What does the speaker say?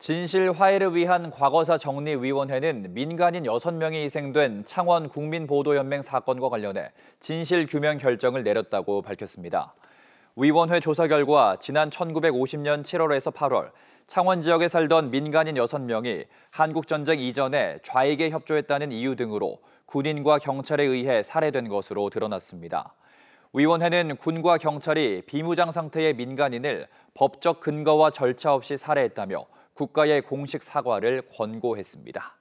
진실 화해를 위한 과거사 정리위원회는 민간인 6명이 희생된 창원 국민보도연맹 사건과 관련해 진실 규명 결정을 내렸다고 밝혔습니다. 위원회 조사 결과 지난 1950년 7월에서 8월 창원 지역에 살던 민간인 6명이 한국전쟁 이전에 좌익에 협조했다는 이유 등으로 군인과 경찰에 의해 살해된 것으로 드러났습니다. 위원회는 군과 경찰이 비무장 상태의 민간인을 법적 근거와 절차 없이 살해했다며 국가의 공식 사과를 권고했습니다.